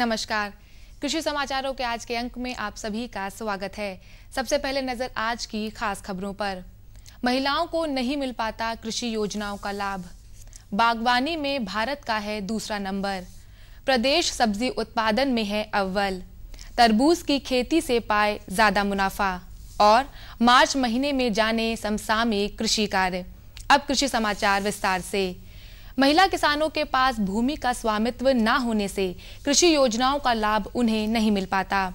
नमस्कार कृषि समाचारों के आज के अंक में आप सभी का स्वागत है सबसे पहले नजर आज की खास खबरों पर महिलाओं को नहीं मिल पाता कृषि योजनाओं का लाभ बागवानी में भारत का है दूसरा नंबर प्रदेश सब्जी उत्पादन में है अव्वल तरबूज की खेती से पाए ज्यादा मुनाफा और मार्च महीने में जाने समसामयिक कृषि कार्य अब कृषि समाचार विस्तार से महिला किसानों के पास भूमि का स्वामित्व न होने से कृषि योजनाओं का लाभ उन्हें नहीं मिल पाता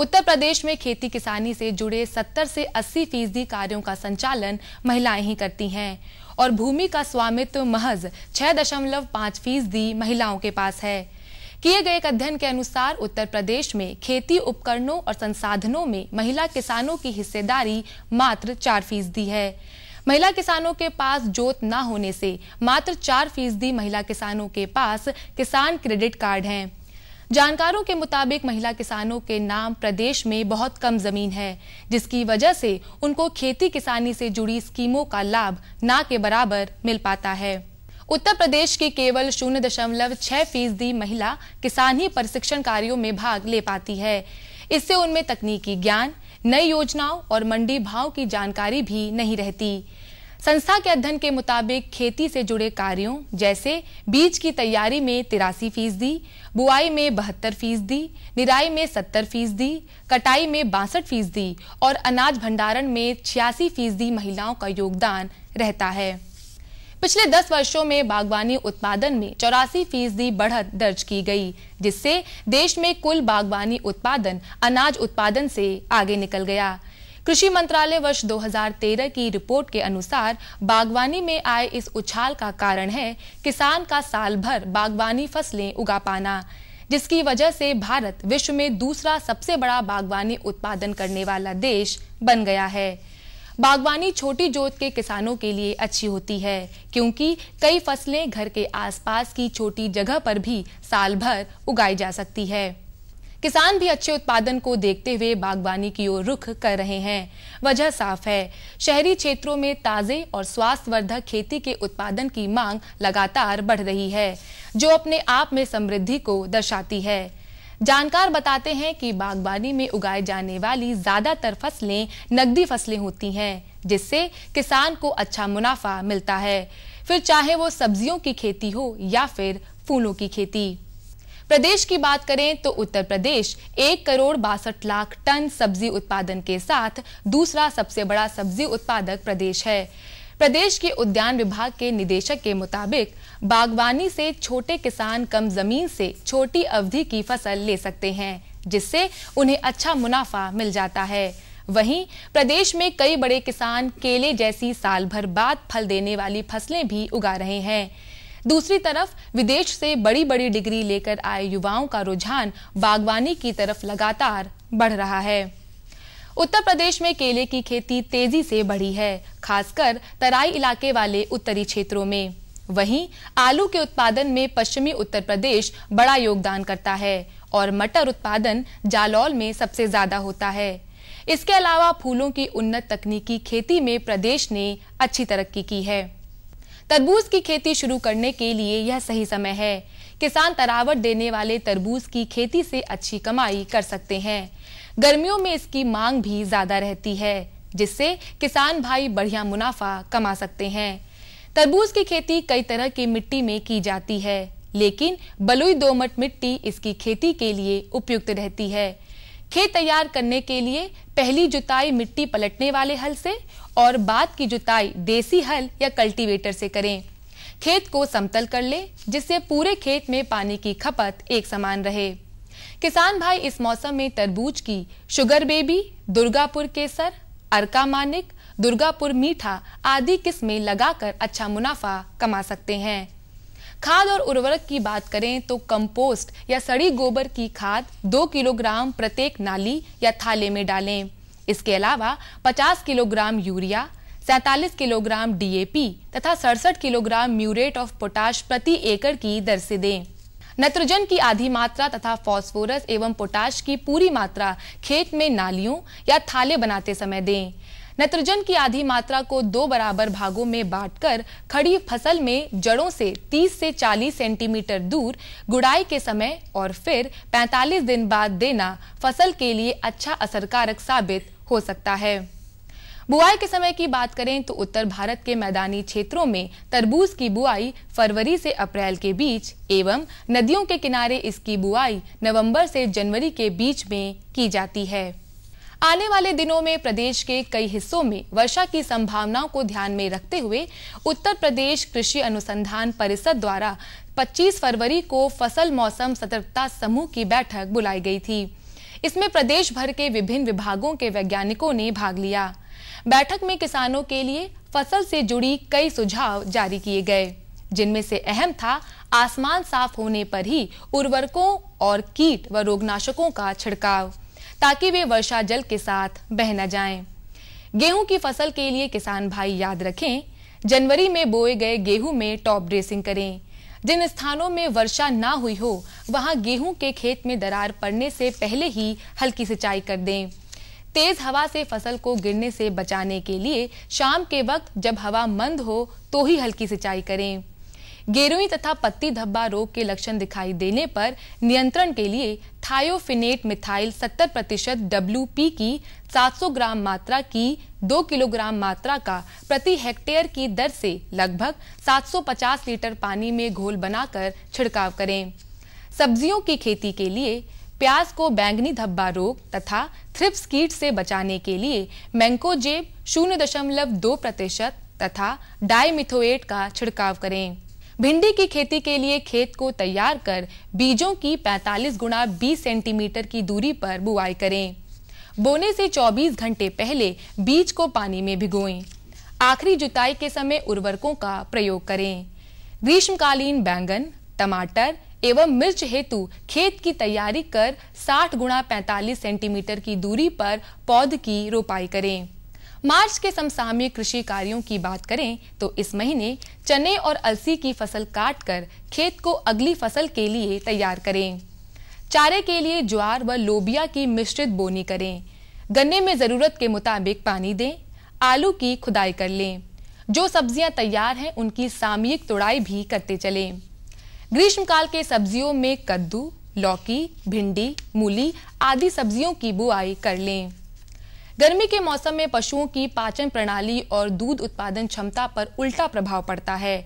उत्तर प्रदेश में खेती किसानी से जुड़े 70 से 80 फीसदी कार्यों का संचालन महिलाएं ही करती हैं और भूमि का स्वामित्व महज 6.5 फीसदी महिलाओं के पास है किए गए एक अध्ययन के अनुसार उत्तर प्रदेश में खेती उपकरणों और संसाधनों में महिला किसानों की हिस्सेदारी मात्र चार फीसदी है महिला किसानों के पास जोत न होने से मात्र चार फीसदी महिला किसानों के पास किसान क्रेडिट कार्ड हैं। जानकारों के मुताबिक महिला किसानों के नाम प्रदेश में बहुत कम जमीन है जिसकी वजह से उनको खेती किसानी से जुड़ी स्कीमों का लाभ ना के बराबर मिल पाता है उत्तर प्रदेश की केवल शून्य दशमलव छह फीसदी महिला किसान ही प्रशिक्षण कार्यों में भाग ले पाती है इससे उनमें तकनीकी ज्ञान नई योजनाओं और मंडी भाव की जानकारी भी नहीं रहती संस्था के अध्ययन के मुताबिक खेती से जुड़े कार्यों जैसे बीज की तैयारी में तिरासी फीसदी बुआई में बहत्तर फीसदी निराई में सत्तर फीसदी कटाई में बासठ फीसदी और अनाज भंडारण में छियासी फीसदी महिलाओं का योगदान रहता है पिछले 10 वर्षों में बागवानी उत्पादन में चौरासी फीसदी बढ़त दर्ज की गई जिससे देश में कुल बागवानी उत्पादन अनाज उत्पादन से आगे निकल गया कृषि मंत्रालय वर्ष 2013 की रिपोर्ट के अनुसार बागवानी में आए इस उछाल का कारण है किसान का साल भर बागवानी फसलें उगा पाना जिसकी वजह से भारत विश्व में दूसरा सबसे बड़ा बागवानी उत्पादन करने वाला देश बन गया है बागवानी छोटी जोत के किसानों के लिए अच्छी होती है क्योंकि कई फसलें घर के आसपास की छोटी जगह पर भी साल भर उगाई जा सकती है किसान भी अच्छे उत्पादन को देखते हुए बागवानी की ओर रुख कर रहे हैं वजह साफ है शहरी क्षेत्रों में ताजे और स्वास्थ्यवर्धक खेती के उत्पादन की मांग लगातार बढ़ रही है जो अपने आप में समृद्धि को दर्शाती है जानकार बताते हैं कि बागवानी में उगाए जाने वाली ज्यादातर फसलें नकदी फसलें होती हैं जिससे किसान को अच्छा मुनाफा मिलता है फिर चाहे वो सब्जियों की खेती हो या फिर फूलों की खेती प्रदेश की बात करें तो उत्तर प्रदेश एक करोड़ बासठ लाख टन सब्जी उत्पादन के साथ दूसरा सबसे बड़ा सब्जी उत्पादक प्रदेश है प्रदेश के उद्यान विभाग के निदेशक के मुताबिक बागवानी से छोटे किसान कम जमीन से छोटी अवधि की फसल ले सकते हैं जिससे उन्हें अच्छा मुनाफा मिल जाता है वहीं प्रदेश में कई बड़े किसान केले जैसी साल भर बाद फल देने वाली फसलें भी उगा रहे हैं दूसरी तरफ विदेश से बड़ी बड़ी डिग्री लेकर आए युवाओं का रुझान बागवानी की तरफ लगातार बढ़ रहा है उत्तर प्रदेश में केले की खेती तेजी से बढ़ी है खासकर तराई इलाके वाले उत्तरी क्षेत्रों में वहीं आलू के उत्पादन में पश्चिमी उत्तर प्रदेश बड़ा योगदान करता है और मटर उत्पादन जालौल में सबसे ज्यादा होता है इसके अलावा फूलों की उन्नत तकनीकी खेती में प्रदेश ने अच्छी तरक्की की है तरबूज की खेती शुरू करने के लिए यह सही समय है किसान तरावट देने वाले तरबूज की खेती से अच्छी कमाई कर सकते हैं गर्मियों में इसकी मांग भी ज्यादा रहती है जिससे किसान भाई बढ़िया मुनाफा कमा सकते हैं तरबूज की खेती कई तरह की मिट्टी में की जाती है लेकिन बलुई दोमट मिट्टी इसकी खेती के लिए उपयुक्त रहती है खेत तैयार करने के लिए पहली जुताई मिट्टी पलटने वाले हल से और बाद की जुताई देसी हल या कल्टीवेटर से करें खेत को समतल कर ले जिससे पूरे खेत में पानी की खपत एक समान रहे किसान भाई इस मौसम में तरबूज की शुगर बेबी दुर्गापुर केसर अरका मानिक दुर्गापुर मीठा आदि किस्में लगाकर अच्छा मुनाफा कमा सकते हैं खाद और उर्वरक की बात करें तो कंपोस्ट या सड़ी गोबर की खाद दो किलोग्राम प्रत्येक नाली या थाले में डालें इसके अलावा 50 किलोग्राम यूरिया सैतालीस किलोग्राम डीएपी तथा सड़सठ किलोग्राम म्यूरेट ऑफ पोटाश प्रति एकड़ की दर से दें नत्रजन की आधी मात्रा तथा फास्फोरस एवं पोटाश की पूरी मात्रा खेत में नालियों या थाले बनाते समय दें नाइट्रोजन की आधी मात्रा को दो बराबर भागों में बांटकर खड़ी फसल में जड़ों से 30 से 40 सेंटीमीटर दूर गुड़ाई के समय और फिर 45 दिन बाद देना फसल के लिए अच्छा असरकारक साबित हो सकता है बुआई के समय की बात करें तो उत्तर भारत के मैदानी क्षेत्रों में तरबूज की बुआई फरवरी से अप्रैल के बीच एवं नदियों के किनारे इसकी बुआई नवंबर से जनवरी के बीच में की जाती है आने वाले दिनों में प्रदेश के कई हिस्सों में वर्षा की संभावनाओं को ध्यान में रखते हुए उत्तर प्रदेश कृषि अनुसंधान परिषद द्वारा 25 फरवरी को फसल मौसम सतर्कता समूह की बैठक बुलाई गई थी इसमें प्रदेश भर के विभिन्न विभागों के वैज्ञानिकों ने भाग लिया बैठक में किसानों के लिए फसल से जुड़ी कई सुझाव जारी किए गए जिनमें से अहम था आसमान साफ होने पर ही उर्वरकों और कीट व रोगनाशकों का छिड़काव ताकि वे वर्षा जल के साथ बह न जाएं। गेहूं की फसल के लिए किसान भाई याद रखें जनवरी में बोए गए गेहूं में टॉप ड्रेसिंग करें जिन स्थानों में वर्षा ना हुई हो वहां गेहूं के खेत में दरार पड़ने से पहले ही हल्की सिंचाई कर दें तेज हवा से फसल को गिरने से बचाने के लिए शाम के वक्त जब हवा मंद हो तो ही हल्की सिंचाई करें गेरुई तथा पत्ती धब्बा रोग के लक्षण दिखाई देने पर नियंत्रण के लिए थायोफिनेट मिथाइल 70 प्रतिशत डब्ल्यू की 700 ग्राम मात्रा की 2 किलोग्राम मात्रा का प्रति हेक्टेयर की दर से लगभग 750 लीटर पानी में घोल बनाकर छिड़काव करें सब्जियों की खेती के लिए प्याज को बैंगनी धब्बा रोग तथा थ्रिप्स कीट से बचाने के लिए मैंकोजेब शून्य दशमलव दो प्रतिशत तथा डाईमिथोएट का छिड़काव करें भिंडी की खेती के लिए खेत को तैयार कर बीजों की 45 गुना 20 सेंटीमीटर की दूरी पर बुआई करें बोने से 24 घंटे पहले बीज को पानी में भिगोएं। आखिरी जुताई के समय उर्वरकों का प्रयोग करें ग्रीष्मकालीन बैंगन टमाटर एवं मिर्च हेतु खेत की तैयारी कर 60 गुणा 45 सेंटीमीटर की दूरी पर पौध की रोपाई करें मार्च के समसामयिक कृषि कार्यों की बात करें तो इस महीने चने और अलसी की फसल काटकर खेत को अगली फसल के लिए तैयार करें चारे के लिए ज्वार व लोबिया की मिश्रित बोनी करें गन्ने में जरूरत के मुताबिक पानी दें आलू की खुदाई कर लें जो सब्जियां तैयार हैं उनकी सामयिक तोड़ाई भी करते चलें ग्रीष्मकाल के सब्जियों में कद्दू लौकी भिंडी मूली आदि सब्जियों की बुआई कर लें गर्मी के मौसम में पशुओं की पाचन प्रणाली और दूध उत्पादन क्षमता पर उल्टा प्रभाव पड़ता है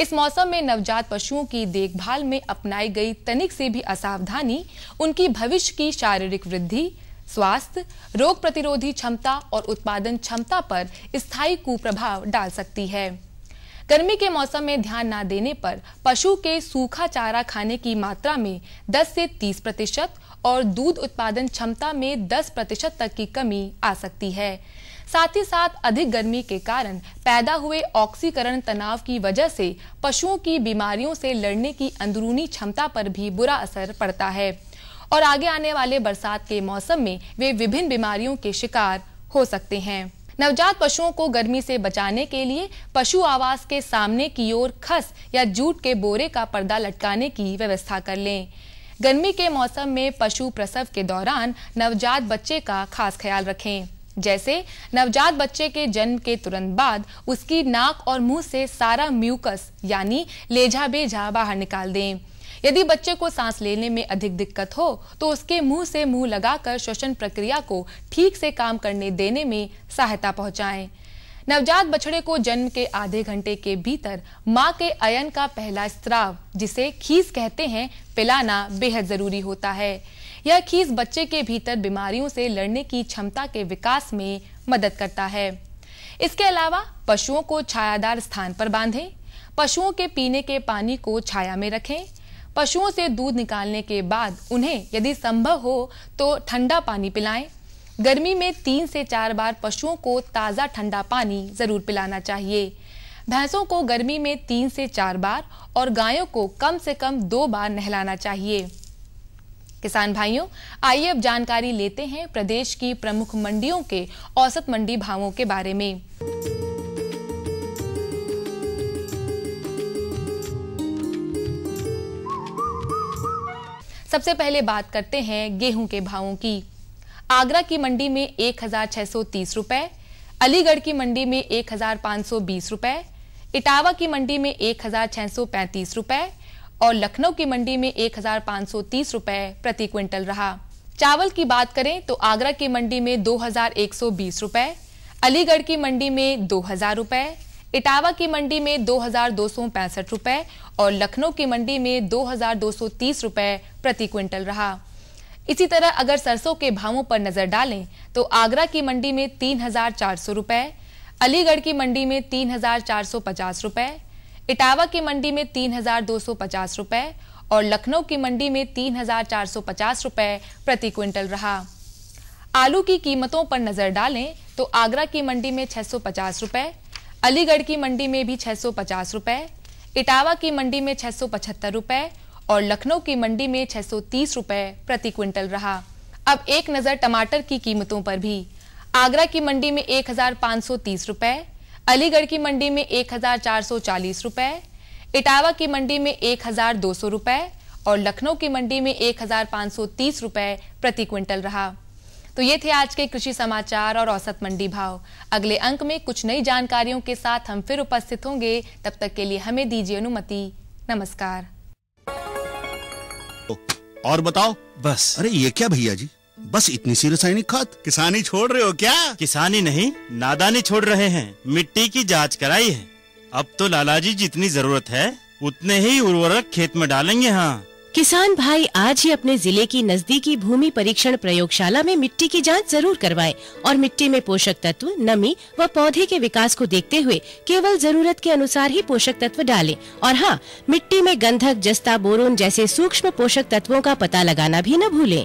इस मौसम में नवजात पशुओं की देखभाल में अपनाई गई तनिक से भी असावधानी उनकी भविष्य की शारीरिक वृद्धि स्वास्थ्य रोग प्रतिरोधी क्षमता और उत्पादन क्षमता पर स्थायी कुप्रभाव डाल सकती है गर्मी के मौसम में ध्यान न देने पर पशु के सूखा चारा खाने की मात्रा में 10 से 30 प्रतिशत और दूध उत्पादन क्षमता में 10 प्रतिशत तक की कमी आ सकती है साथ ही साथ अधिक गर्मी के कारण पैदा हुए ऑक्सीकरण तनाव की वजह से पशुओं की बीमारियों से लड़ने की अंदरूनी क्षमता पर भी बुरा असर पड़ता है और आगे आने वाले बरसात के मौसम में वे विभिन्न बीमारियों के शिकार हो सकते हैं नवजात पशुओं को गर्मी से बचाने के लिए पशु आवास के सामने की ओर खस या जूट के बोरे का पर्दा लटकाने की व्यवस्था कर लें गर्मी के मौसम में पशु प्रसव के दौरान नवजात बच्चे का खास ख्याल रखें जैसे नवजात बच्चे के जन्म के तुरंत बाद उसकी नाक और मुंह से सारा म्यूकस यानी लेझा बेझा बाहर निकाल दें यदि बच्चे को सांस लेने में अधिक दिक्कत हो तो उसके मुंह से मुंह लगाकर श्वसन प्रक्रिया को ठीक से काम करने देने में सहायता पहुंचाएं। नवजात बछड़े को जन्म के आधे घंटे के भीतर मां के अयन का पहला स्त्राव जिसे खीस कहते हैं पिलाना बेहद जरूरी होता है यह खीस बच्चे के भीतर बीमारियों से लड़ने की क्षमता के विकास में मदद करता है इसके अलावा पशुओं को छायादार स्थान पर बांधें पशुओं के पीने के पानी को छाया में रखें पशुओं से दूध निकालने के बाद उन्हें यदि संभव हो तो ठंडा पानी पिलाएं गर्मी में तीन से चार बार पशुओं को ताज़ा ठंडा पानी ज़रूर पिलाना चाहिए भैंसों को गर्मी में तीन से चार बार और गायों को कम से कम दो बार नहलाना चाहिए किसान भाइयों आइए अब जानकारी लेते हैं प्रदेश की प्रमुख मंडियों के औसत मंडी भावों के बारे में सबसे पहले बात करते हैं गेहूं के भावों की आगरा की मंडी में एक हजार छह सौ तीस रुपए अलीगढ़ की मंडी में एक हजार पाँच सौ बीस रुपए इटावा की मंडी में एक हजार छह सौ पैंतीस रुपए और लखनऊ की मंडी में एक हजार सौ तीस रुपए प्रति क्विंटल रहा चावल की बात करें तो आगरा की मंडी में दो हजार एक सौ बीस रुपए अलीगढ़ की मंडी में दो हजार रुपए इटावा की मंडी में दो रुपए और लखनऊ की मंडी में दो रुपए प्रति क्विंटल रहा इसी तरह अगर सरसों के भावों पर नजर डालें तो आगरा की मंडी में तीन हजार चार सौ रुपए अलीगढ़ की मंडी में तीन हजार चार सौ पचास रुपए इटावा की मंडी में तीन हजार दो सौ पचास रुपए और लखनऊ की मंडी में तीन हजार चार सौ पचास रुपए प्रति क्विंटल रहा आलू की कीमतों पर नजर डालें तो आगरा की मंडी में छह सौ पचास रुपए अलीगढ़ की मंडी में भी छह सौ पचास रुपए इटावा की मंडी में छह सौ पचहत्तर रुपए और लखनऊ की मंडी में छह सौ तीस रुपए प्रति क्विंटल रहा अब एक नजर टमाटर की कीमतों पर भी आगरा की मंडी में एक हजार पाँच सौ तीस रुपए अलीगढ़ की मंडी में एक हजार चार सौ चालीस रुपए इटावा की मंडी में एक हजार दो सौ रुपए और लखनऊ की मंडी में एक हजार पाँच सौ तीस रुपए प्रति क्विंटल रहा तो ये थे आज के कृषि समाचार और औसत मंडी भाव अगले अंक में कुछ नई जानकारियों के साथ हम फिर उपस्थित होंगे तब तक के लिए हमें दीजिए अनुमति नमस्कार और बताओ बस अरे ये क्या भैया जी बस इतनी सी रासायनिक खाद किसानी छोड़ रहे हो क्या किसानी नहीं नादानी छोड़ रहे हैं मिट्टी की जांच कराई है अब तो लाला जी जितनी जरूरत है उतने ही उर्वरक खेत में डालेंगे हाँ किसान भाई आज ही अपने जिले की नजदीकी भूमि परीक्षण प्रयोगशाला में मिट्टी की जांच जरूर करवाएं और मिट्टी में पोषक तत्व नमी व पौधे के विकास को देखते हुए केवल जरूरत के अनुसार ही पोषक तत्व डालें और हाँ मिट्टी में गंधक जस्ता बोरोन जैसे सूक्ष्म पोषक तत्वों का पता लगाना भी न भूलें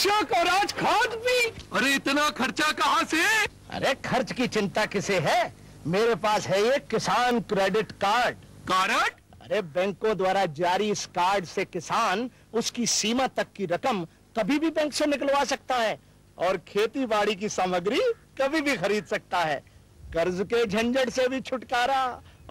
अशोक और आज खाद भी अरे इतना खर्चा कहाँ से अरे खर्च की चिंता किसे है मेरे पास है ये किसान क्रेडिट कार्ड कार्ड अरे बैंकों द्वारा जारी इस कार्ड से किसान उसकी सीमा तक की रकम कभी भी बैंक से निकलवा सकता है और खेती बाड़ी की सामग्री कभी भी खरीद सकता है कर्ज के झंझट से भी छुटकारा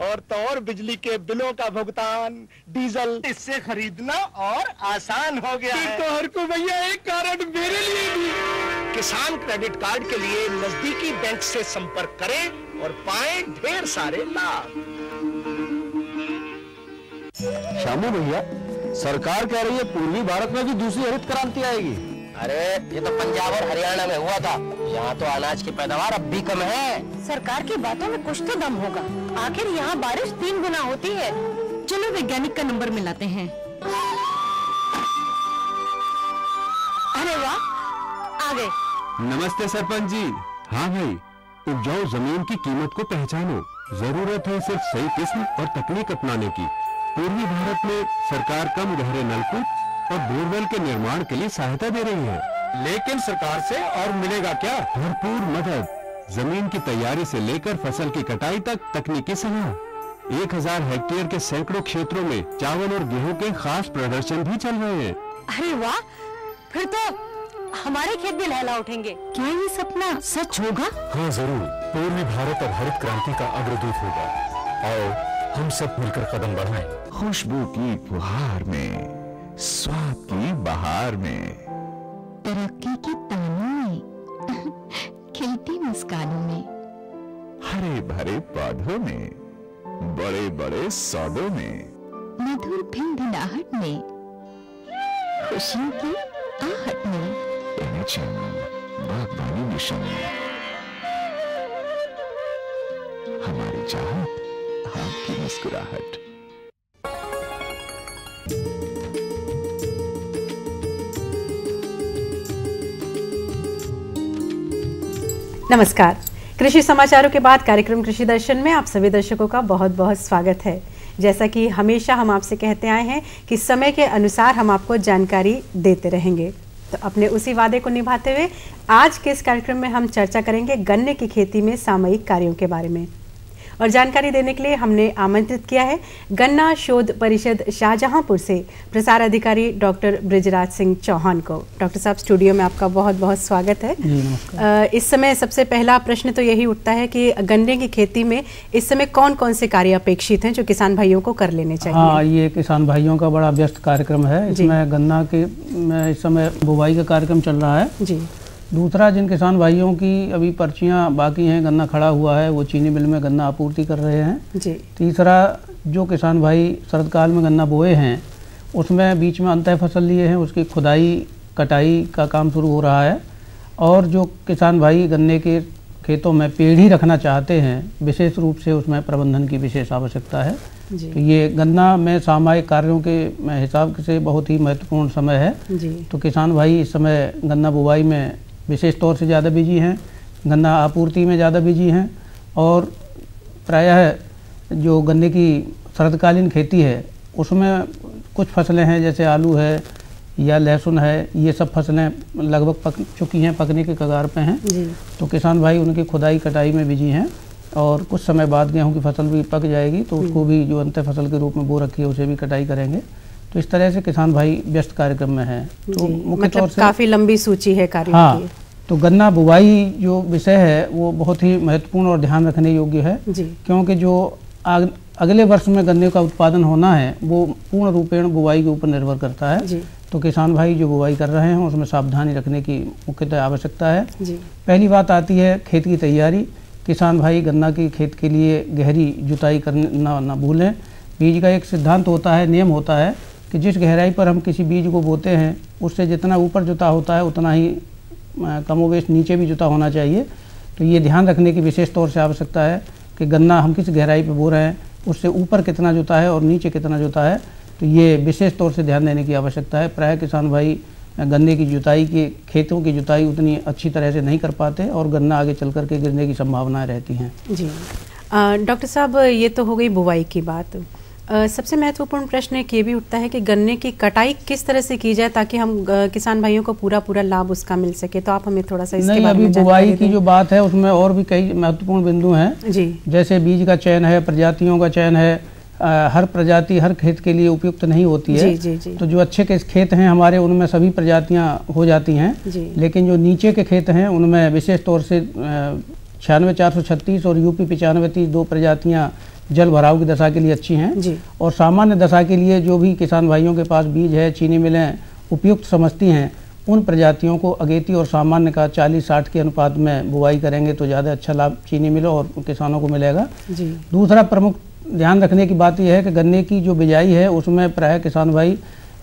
और तो और बिजली के बिलों का भुगतान डीजल इससे खरीदना और आसान हो गया है तो हर को भैया एक कारण मेरे लिए भी किसान क्रेडिट कार्ड के लिए नजदीकी बैंक से संपर्क करें और पाए ढेर सारे लाभ शामू भैया सरकार कह रही है पूर्वी भारत में भी दूसरी हरित क्रांति आएगी अरे ये तो पंजाब और हरियाणा में हुआ था यहाँ तो अनाज की पैदावार अब भी कम है सरकार की बातों में कुछ तो दम होगा आखिर यहाँ बारिश तीन गुना होती है चलो वैज्ञानिक का नंबर मिलाते हैं अरे वाह आ गए नमस्ते सरपंच जी हाँ भाई उपजाऊ जमीन की कीमत को पहचानो जरूरत है सिर्फ सही किस्म और तकनीक अपनाने की पूर्वी भारत में सरकार कम गहरे नलकूप और तो बोरवेल के निर्माण के लिए सहायता दे रही है लेकिन सरकार से और मिलेगा क्या भरपूर मदद जमीन की तैयारी से लेकर फसल की कटाई तक तकनीकी सलाह एक हजार हेक्टेयर के सैकड़ों क्षेत्रों में चावल और गेहूं के खास प्रदर्शन भी चल रहे हैं अरे वाह फिर तो हमारे खेत भी लहला उठेंगे क्या ये सपना सच होगा हाँ जरूर पूर्वी भारत और हरित क्रांति का अग्रदूत होगा और हम सब मिलकर कदम बढ़ाएं। खुशबू की फुहार में स्वाद की बहार में तरक्की की तानों में खिलती मुस्कानों में हरे भरे पौधों में बड़े बड़े सौदों में मधुर भिनाहट में खुशियों की आहट में एनएचएम बागवानी मिशन हमारी चाहत आपकी मुस्कुराहट नमस्कार कृषि समाचारों के बाद कार्यक्रम कृषि दर्शन में आप सभी दर्शकों का बहुत बहुत स्वागत है जैसा कि हमेशा हम आपसे कहते आए हैं कि समय के अनुसार हम आपको जानकारी देते रहेंगे तो अपने उसी वादे को निभाते हुए आज के इस कार्यक्रम में हम चर्चा करेंगे गन्ने की खेती में सामयिक कार्यों के बारे में और जानकारी देने के लिए हमने आमंत्रित किया है गन्ना शोध परिषद शाहजहांपुर से प्रसार अधिकारी डॉक्टर ब्रिजराज सिंह चौहान को डॉक्टर साहब स्टूडियो में आपका बहुत बहुत स्वागत है इस समय सबसे पहला प्रश्न तो यही उठता है कि गन्ने की खेती में इस समय कौन कौन से कार्य अपेक्षित हैं जो किसान भाइयों को कर लेने चाहिए हाँ ये किसान भाइयों का बड़ा व्यस्त कार्यक्रम है इसमें गन्ना के इस समय बुवाई का कार्यक्रम चल रहा है जी दूसरा जिन किसान भाइयों की अभी पर्चियां बाकी हैं गन्ना खड़ा हुआ है वो चीनी मिल में गन्ना आपूर्ति कर रहे हैं जी तीसरा जो किसान भाई शरदकाल में गन्ना बोए हैं उसमें बीच में अंत फसल लिए हैं उसकी खुदाई कटाई का काम शुरू हो रहा है और जो किसान भाई गन्ने के खेतों में पेड़ ही रखना चाहते हैं विशेष रूप से उसमें प्रबंधन की विशेष आवश्यकता है तो ये गन्ना में सामायिक कार्यों के हिसाब से बहुत ही महत्वपूर्ण समय है तो किसान भाई इस समय गन्ना बुवाई में विशेष तौर से ज़्यादा बिजी हैं गन्ना आपूर्ति में ज़्यादा बिजी हैं और प्रायः जो गन्ने की शरदकालीन खेती है उसमें कुछ फसलें हैं जैसे आलू है या लहसुन है ये सब फसलें लगभग पक चुकी हैं पकने के कगार पे हैं तो किसान भाई उनकी खुदाई कटाई में बिजी हैं और कुछ समय बाद गेहूं की फसल भी पक जाएगी तो उसको भी जो अंत फसल के रूप में बो रखी है उसे भी कटाई करेंगे तो इस तरह से किसान भाई व्यस्त कार्यक्रम में है तो मुख्य मतलब तौर से काफ़ी लंबी सूची है कार्य हाँ, की तो गन्ना बुवाई जो विषय है वो बहुत ही महत्वपूर्ण और ध्यान रखने योग्य है क्योंकि जो आग, अगले वर्ष में गन्ने का उत्पादन होना है वो पूर्ण रूपेण बुवाई के ऊपर निर्भर करता है तो किसान भाई जो बुवाई कर रहे हैं उसमें सावधानी रखने की मुख्यतः आवश्यकता है पहली बात आती है खेत की तैयारी किसान भाई गन्ना की खेत के लिए गहरी जुताई करना ना भूलें बीज का एक सिद्धांत होता है नियम होता है कि जिस गहराई पर हम किसी बीज को बोते हैं उससे जितना ऊपर जुता होता है उतना ही कमोवेश नीचे भी जुता होना चाहिए तो ये ध्यान रखने की विशेष तौर से आवश्यकता है कि गन्ना हम किस गहराई पर बो रहे हैं उससे ऊपर कितना जुता है और नीचे कितना जुता है तो ये विशेष तौर से ध्यान देने की आवश्यकता है प्राय किसान भाई गन्ने की जुताई के खेतों की जुताई उतनी अच्छी तरह से नहीं कर पाते और गन्ना आगे चल करके गिरने की संभावनाएं रहती हैं जी डॉक्टर साहब ये तो हो गई बुवाई की बात सबसे महत्वपूर्ण प्रश्न एक ये भी उठता है कि गन्ने की कटाई किस तरह से की जाए ताकि हम किसान भाइयों को पूरा पूरा लाभ उसका मिल सके तो आप हमें थोड़ा सा इसके बारे अभी बुवाई की जो बात है उसमें और भी कई महत्वपूर्ण बिंदु हैं जी जैसे बीज का चयन है प्रजातियों का चयन है आ, हर प्रजाति हर खेत के लिए उपयुक्त नहीं होती है जी, जी, जी। तो जो अच्छे के खेत हैं हमारे उनमें सभी प्रजातियां हो जाती हैं लेकिन जो नीचे के खेत हैं उनमें विशेष तौर से छियानवे चार सौ छत्तीस और यूपी पचानवे तीस दो प्रजातियां जल भराव की दशा के लिए अच्छी हैं और सामान्य दशा के लिए जो भी किसान भाइयों के पास बीज है चीनी मिलें उपयुक्त समझती हैं उन प्रजातियों को अगेती और सामान्य का 40-60 के अनुपात में बुआई करेंगे तो ज़्यादा अच्छा लाभ चीनी मिलो और किसानों को मिलेगा जी। दूसरा प्रमुख ध्यान रखने की बात यह है कि गन्ने की जो बिजाई है उसमें प्राय किसान भाई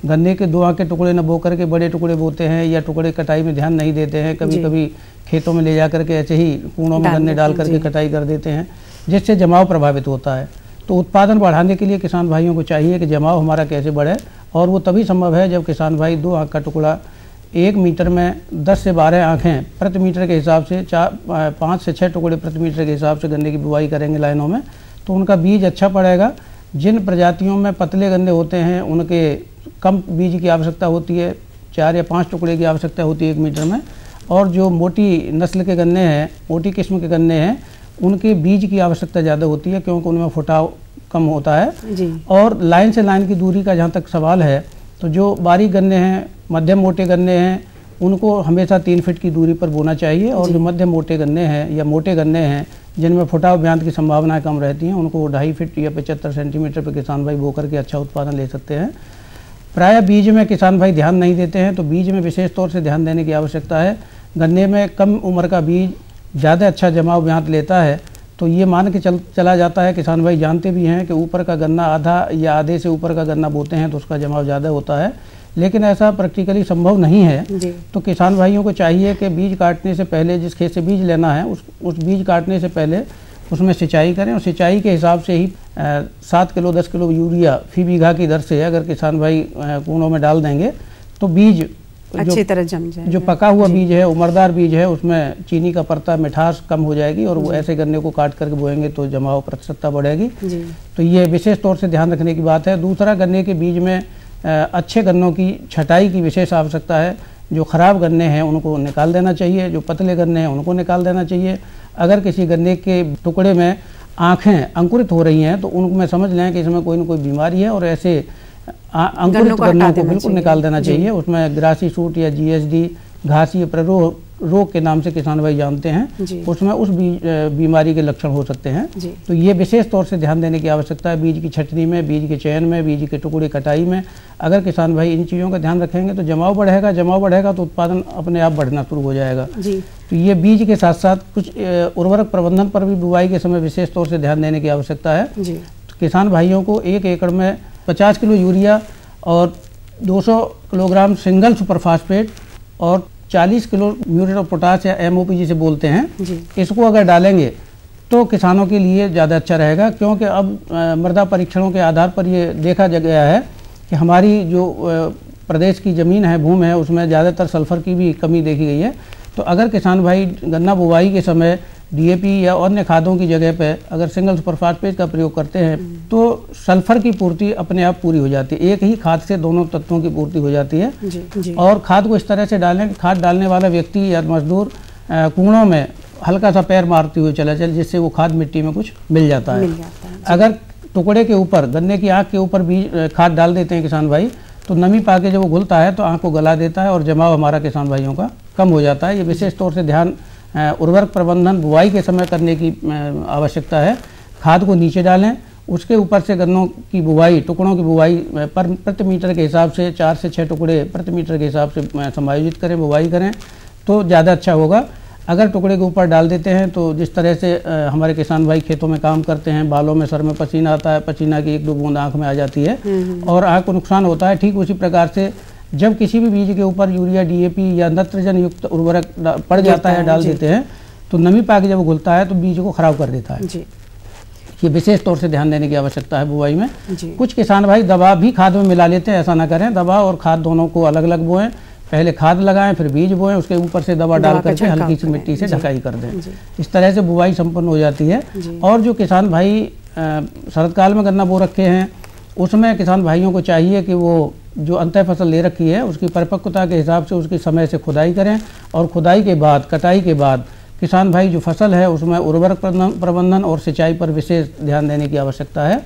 गन्ने के दो आँख के टुकड़े न बो करके बड़े टुकड़े बोते हैं या टुकड़े कटाई में ध्यान नहीं देते हैं कभी कभी खेतों में ले जा करके ऐसे ही कूड़ों में गन्ने डाल करके कटाई कर देते हैं जिससे जमाव प्रभावित होता है तो उत्पादन बढ़ाने के लिए किसान भाइयों को चाहिए कि जमाव हमारा कैसे बढ़े और वो तभी संभव है जब किसान भाई दो आँख का टुकड़ा एक मीटर में दस से बारह आँखें प्रति मीटर के हिसाब से चार पाँच से छः टुकड़े प्रति मीटर के हिसाब से गन्ने की बुआई करेंगे लाइनों में तो उनका बीज अच्छा पड़ेगा जिन प्रजातियों में पतले गन्ने होते हैं उनके कम बीज की आवश्यकता होती है चार या पाँच टुकड़े की आवश्यकता होती है एक मीटर में और जो मोटी नस्ल के गन्ने हैं मोटी किस्म के गन्ने हैं उनके बीज की आवश्यकता ज़्यादा होती है क्योंकि उनमें फुटाव कम होता है जी। और लाइन से लाइन की दूरी का जहाँ तक सवाल है तो जो बारीक गन्ने हैं मध्यम मोटे गन्ने हैं उनको हमेशा तीन फिट की दूरी पर बोना चाहिए और जो मध्यम मोटे गन्ने हैं या मोटे गन्ने हैं जिनमें फुटाव ब्यांत की संभावनाएं कम रहती हैं उनको ढाई फिट या पचहत्तर सेंटीमीटर पर किसान भाई बो करके अच्छा उत्पादन ले सकते हैं प्रायः बीज में किसान भाई ध्यान नहीं देते हैं तो बीज में विशेष तौर से ध्यान देने की आवश्यकता है गन्ने में कम उम्र का बीज ज़्यादा अच्छा जमाव यहाँ लेता है तो ये मान के चल चला जाता है किसान भाई जानते भी हैं कि ऊपर का गन्ना आधा या आधे से ऊपर का गन्ना बोते हैं तो उसका जमाव ज़्यादा होता है लेकिन ऐसा प्रैक्टिकली संभव नहीं है तो किसान भाइयों को चाहिए कि बीज काटने से पहले जिस खेत से बीज लेना है उस उस बीज काटने से पहले उसमें सिंचाई करें और सिंचाई के हिसाब से ही सात किलो दस किलो यूरिया फी बीघा की दर से अगर किसान भाई कूड़ों में डाल देंगे तो बीज तो अच्छी तरह जम जाए जो पका हुआ बीज है उमरदार बीज है उसमें चीनी का परता मिठास कम हो जाएगी और वो ऐसे गन्ने को काट करके बोएंगे तो जमाव प्रतिशतता बढ़ेगी तो ये विशेष तौर से ध्यान रखने की बात है दूसरा गन्ने के बीज में अच्छे गन्नों की छटाई की विशेष आवश्यकता है जो ख़राब गन्ने हैं उनको निकाल देना चाहिए जो पतले गन्ने हैं उनको निकाल देना चाहिए अगर किसी गन्ने के टुकड़े में आँखें अंकुरित हो रही हैं तो उनको मैं समझ लें कि इसमें कोई ना कोई बीमारी है और ऐसे अंकुरित गन्नों को बिल्कुल निकाल देना चाहिए उसमें ग्रासी सूट या जीएसडी घासीय प्ररोह रोग के नाम से किसान भाई जानते हैं उसमें उस बी, बीमारी के लक्षण हो सकते हैं तो ये विशेष तौर से ध्यान देने की आवश्यकता है बीज की छटनी में बीज के चयन में बीज के टुकड़े कटाई में अगर किसान भाई इन चीज़ों का ध्यान रखेंगे तो जमाव बढ़ेगा जमाव बढ़ेगा तो उत्पादन अपने आप बढ़ना शुरू हो जाएगा तो ये बीज के साथ साथ कुछ उर्वरक प्रबंधन पर भी बुआई के समय विशेष तौर से ध्यान देने की आवश्यकता है किसान भाइयों को एक एकड़ में 50 किलो यूरिया और 200 किलोग्राम सिंगल सुपरफास्फेट और 40 किलो म्यूरेट ऑफ पोटास या एम जिसे बोलते हैं इसको अगर डालेंगे तो किसानों के लिए ज़्यादा अच्छा रहेगा क्योंकि अब मृदा परीक्षणों के आधार पर ये देखा गया है कि हमारी जो प्रदेश की ज़मीन है भूमि है उसमें ज़्यादातर सल्फर की भी कमी देखी गई है तो अगर किसान भाई गन्ना बुवाई के समय डीएपी या अन्य खादों की जगह पर अगर सिंगल सुपरफास्फेट का प्रयोग करते हैं हम्म। तो सल्फर की पूर्ति अपने आप पूरी हो जाती है एक ही खाद से दोनों तत्वों की पूर्ति हो जाती है जी, जी। और खाद को इस तरह से डालें खाद डालने वाला व्यक्ति या मजदूर कूड़ों में हल्का सा पैर मारते हुए चला चल जिससे वो खाद मिट्टी में कुछ मिल जाता है, मिल जाता है अगर टुकड़े के ऊपर गन्ने की आँख के ऊपर बीज खाद डाल देते हैं किसान भाई तो नमी पा के जब वो घुलता है तो आँख को गला देता है और जमाव हमारा किसान भाइयों का कम हो जाता है ये विशेष तौर से ध्यान उर्वरक प्रबंधन बुआई के समय करने की आवश्यकता है खाद को नीचे डालें उसके ऊपर से गन्नों की बुआई टुकड़ों की बुआई पर प्रति मीटर के हिसाब से चार से छः टुकड़े प्रति मीटर के हिसाब से समायोजित करें बुआई करें तो ज़्यादा अच्छा होगा अगर टुकड़े के ऊपर डाल देते हैं तो जिस तरह से हमारे किसान भाई खेतों में काम करते हैं बालों में सर में पसीना आता है पसीना की एक दो बूंद आँख में आ जाती है हम्म, हम्म। और आँख को नुकसान होता है ठीक उसी प्रकार से जब किसी भी बीज के ऊपर यूरिया डीएपी या नत्रजन युक्त उर्वरक पड़ जाता है डाल देते हैं तो नमी पा जब घुलता है तो बीज को खराब कर देता है ये विशेष तौर से ध्यान देने की आवश्यकता है बुआई में कुछ किसान भाई दवा भी खाद में मिला लेते हैं ऐसा ना करें दवा और खाद दोनों को अलग अलग बोएं पहले खाद लगाएं फिर बीज बोएं उसके ऊपर से दवा डाल करके हल्की सी मिट्टी से ढकाई कर दें इस तरह से बुआई संपन्न हो जाती है और जो किसान भाई शरद काल में गन्ना बो रखे हैं उसमें किसान भाइयों को चाहिए कि वो जो अंत फसल ले रखी है उसकी परिपक्वता के हिसाब से उसकी समय से खुदाई करें और खुदाई के बाद कटाई के बाद किसान भाई जो फसल है उसमें उर्वरक प्रबंधन और सिंचाई पर विशेष ध्यान देने की आवश्यकता है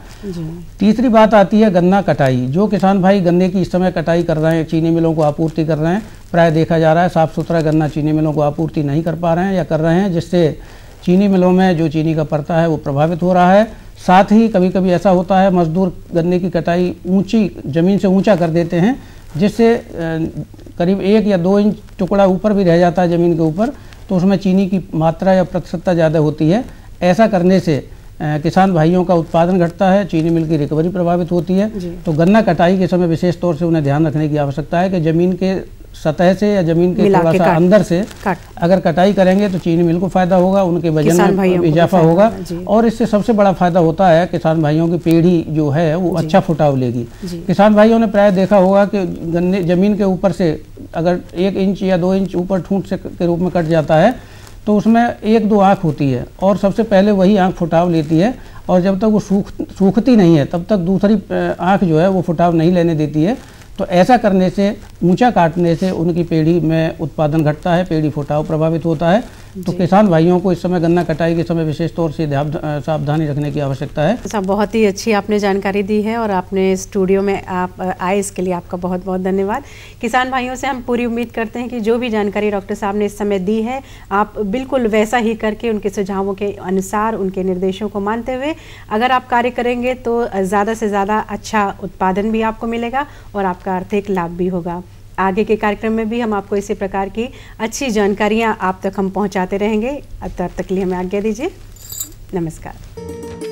तीसरी बात आती है गन्ना कटाई जो किसान भाई गन्ने की इस समय कटाई कर रहे हैं चीनी मिलों को आपूर्ति कर रहे हैं प्राय देखा जा रहा है साफ़ सुथरा गन्ना चीनी मिलों को आपूर्ति नहीं कर पा रहे हैं या कर रहे हैं जिससे चीनी मिलों में जो चीनी का पड़ता है वो प्रभावित हो रहा है साथ ही कभी कभी ऐसा होता है मजदूर गन्ने की कटाई ऊंची ज़मीन से ऊंचा कर देते हैं जिससे करीब एक या दो इंच टुकड़ा ऊपर भी रह जाता है ज़मीन के ऊपर तो उसमें चीनी की मात्रा या प्रतिशतता ज़्यादा होती है ऐसा करने से किसान भाइयों का उत्पादन घटता है चीनी मिल की रिकवरी प्रभावित होती है तो गन्ना कटाई के समय विशेष तौर से उन्हें ध्यान रखने की आवश्यकता है कि ज़मीन के सतह से या जमीन के थोड़ा सा अंदर से अगर कटाई करेंगे तो चीनी मिल को फायदा होगा उनके वजन में इजाफा होगा और इससे सबसे बड़ा फायदा होता है किसान भाइयों की पीढ़ी जो है वो अच्छा फुटाव लेगी किसान भाइयों ने प्राय देखा होगा कि गन्ने जमीन के ऊपर से अगर एक इंच या दो इंच ऊपर ठूंठ से के रूप में कट जाता है तो उसमें एक दो आँख होती है और सबसे पहले वही आँख फुटाव लेती है और जब तक वो सूख सूखती नहीं है तब तक दूसरी आँख जो है वो फुटाव नहीं लेने देती है तो ऐसा करने से ऊंचा काटने से उनकी पेड़ी में उत्पादन घटता है पेड़ी फुटाव प्रभावित होता है तो किसान भाइयों को इस समय गन्ना कटाई के समय विशेष तौर से सावधानी रखने की आवश्यकता है साहब बहुत ही अच्छी आपने जानकारी दी है और आपने स्टूडियो में आप आए इसके लिए आपका बहुत बहुत धन्यवाद किसान भाइयों से हम पूरी उम्मीद करते हैं कि जो भी जानकारी डॉक्टर साहब ने इस समय दी है आप बिल्कुल वैसा ही करके उनके सुझावों के अनुसार उनके निर्देशों को मानते हुए अगर आप कार्य करेंगे तो ज़्यादा से ज़्यादा अच्छा उत्पादन भी आपको मिलेगा और आपका आर्थिक लाभ भी होगा आगे के कार्यक्रम में भी हम आपको इसी प्रकार की अच्छी जानकारियाँ आप तक हम पहुँचाते रहेंगे तब तक लिए हमें आज्ञा दीजिए नमस्कार